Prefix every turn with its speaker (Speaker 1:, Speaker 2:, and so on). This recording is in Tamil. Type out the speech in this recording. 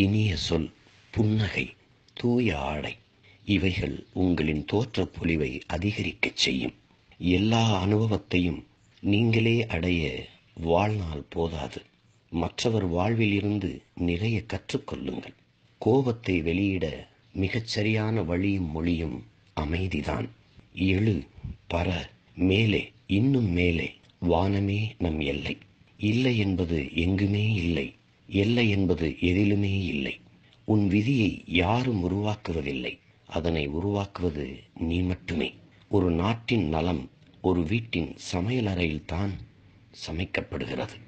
Speaker 1: இனிய சொல் புன்னகை தூய ஆடை இவைகள் உங்களின் தோற்ற பொலிவை அதிகரிக்கச் செய்யும் எல்லா அனுபவத்தையும் நீங்களே அடைய வாழ்நாள் போதாது மற்றவர் வாழ்வில் இருந்து நிறைய கற்றுக்கொள்ளுங்கள் கோபத்தை வெளியிட மிகச்சரியான வழியும் மொழியும் அமைதிதான் எழு பர மேலே இன்னும் மேலே வானமே நம் எல்லை இல்லை என்பது எங்குமே இல்லை எல்லை என்பது எதிலுமே இல்லை உன் விதியை யாரும் உருவாக்குவதில்லை அதனை உருவாக்குவது நீ மட்டுமே ஒரு நாட்டின் நலம் ஒரு வீட்டின் சமையலறையில்தான் சமைக்கப்படுகிறது